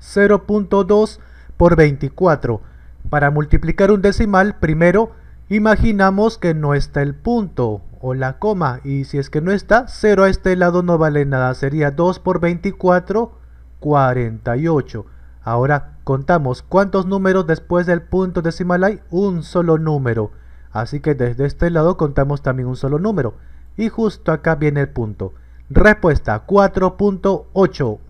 0.2 por 24. Para multiplicar un decimal, primero imaginamos que no está el punto o la coma. Y si es que no está, 0 a este lado no vale nada. Sería 2 por 24, 48. Ahora contamos cuántos números después del punto decimal hay. Un solo número. Así que desde este lado contamos también un solo número. Y justo acá viene el punto. Respuesta 4.8.